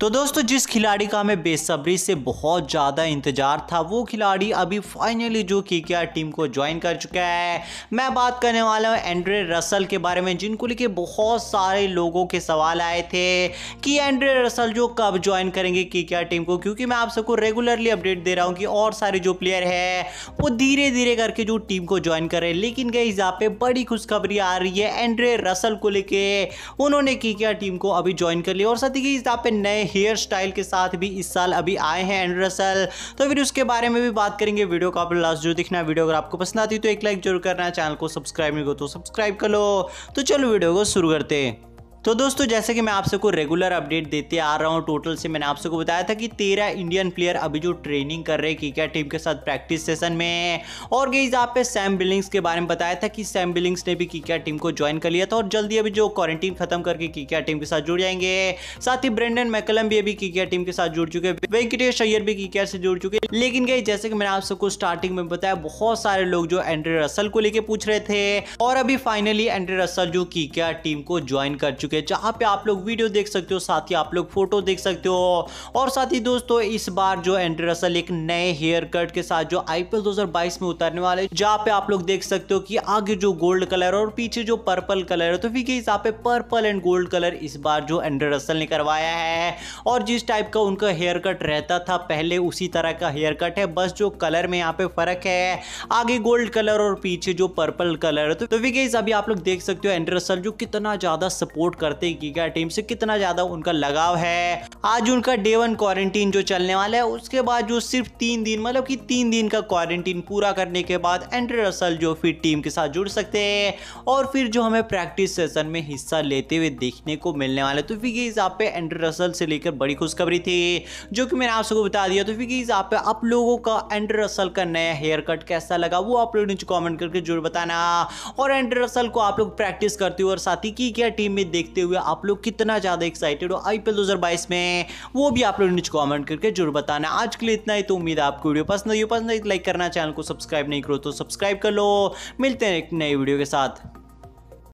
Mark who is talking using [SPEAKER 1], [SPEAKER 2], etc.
[SPEAKER 1] तो दोस्तों जिस खिलाड़ी का हमें बेसब्री से बहुत ज़्यादा इंतजार था वो खिलाड़ी अभी फाइनली जो की क्या टीम को ज्वाइन कर चुका है मैं बात करने वाला हूँ एंड्रे रसल के बारे में जिनको लेके बहुत सारे लोगों के सवाल आए थे कि एंड्रे रसल जो कब ज्वाइन करेंगे की क्या टीम को क्योंकि मैं आप सबको रेगुलरली अपडेट दे रहा हूँ कि और सारे जो प्लेयर है वो धीरे धीरे करके जो टीम को ज्वाइन कर रहे हैं लेकिन गई यहाँ पे बड़ी खुशखबरी आ रही है एंड्रे रसल को लेके उन्होंने की क्या टीम को अभी ज्वाइन कर लिया और साथ ही यहाँ पे नए हेयर स्टाइल के साथ भी इस साल अभी आए हैं एंड रसल तो फिर उसके बारे में भी बात करेंगे वीडियो को आप लास्ट जो दिखना वीडियो अगर आपको पसंद आती है तो एक लाइक जरूर करना चैनल को सब्सक्राइब नहीं हो तो सब्सक्राइब कर लो तो चलो वीडियो को शुरू करते हैं तो दोस्तों जैसे कि मैं आप सबको रेगुलर अपडेट देते आ रहा हूँ टोटल से मैंने आप सबको बताया था कि तेरह इंडियन प्लेयर अभी जो ट्रेनिंग कर रहे हैं क्रिकेट टीम के साथ प्रैक्टिस सेशन में और गई आप पे सैम बिलिंग्स के बारे में बताया था कि सैम बिलिंग्स ने भी क्रिकेट टीम को ज्वाइन कर लिया था और जल्दी अभी जो क्वारंटीन खत्म करके क्रिकेट टीम के साथ जुड़ जाएंगे साथ ही ब्रेंडन मैकलम भी अभी क्रिकेट टीम के साथ जुड़ चुके हैं वेंकटेश अय्यर भी क्रिकेट से जुड़ चुके हैं लेकिन गई जैसे कि मैंने आप सबको स्टार्टिंग में बताया बहुत सारे लोग जो एंड्रे रसल को लेकर पूछ रहे थे और अभी फाइनली एंड्रे रसल जो क्रिकेट टीम को ज्वाइन कर चुके चुके हैं जहाँ पे आप लोग वीडियो देख सकते हो साथ ही आप लोग फोटो देख सकते हो और साथ ही दोस्तों इस बार जो एंड्रे रसल एक नए हेयर कट के साथ जो आईपीएल 2022 में उतरने वाले जहाँ पे आप लोग देख सकते हो कि आगे जो गोल्ड कलर और पीछे जो पर्पल कलर है तो फिर हिसाब पे पर्पल एंड गोल्ड कलर इस बार जो एंड्रे रसल ने करवाया है और जिस टाइप का उनका हेयर कट रहता था पहले उसी तरह का हेयर कट है बस जो कलर में यहाँ पे फर्क है आगे गोल्ड कलर और पीछे जो पर्पल कलर है तो फिर अभी आप लोग देख सकते हो एंड्रे रसल जो कितना ज्यादा सपोर्ट करते हैं कि क्या टीम से कितना ज़्यादा उनका लगाव है आज उनका डे वन क्वारंटीन जो चलने वाला है उसके बाद जो सिर्फ तीन दिन मतलब कि तीन दिन का क्वारंटीन पूरा करने के बाद एंड्रे रसल जो फिर टीम के साथ जुड़ सकते हैं और फिर जो हमें प्रैक्टिस सेशन में हिस्सा लेते हुए देखने को मिलने वाले तो फिर इस आप पे एंड्रे रसल से लेकर बड़ी खुशखबरी थी जो कि मैंने आप सबको बता दिया तो फिर इस आप पे आप लोगों का एंड्रे रसल का नया हेयर कट कैसा लगा वो आप लोग नीचे कॉमेंट करके जरूर बताना और एंड्रे रसल को आप लोग प्रैक्टिस करते हो और साथ ही की क्या टीम में देख देखते हुए आप लोग कितना ज़्यादा एक्साइटेड हो आई पी में वो भी आप लोग नीचे कॉमेंट करके जरूर बताना आज के लिए इतना ही तो उम्मीद है आपको वीडियो पसंद आई पसंद लाइक तो करना चैनल को सब्सक्राइब नहीं करो तो सब्सक्राइब कर लो मिलते हैं एक नई वीडियो के साथ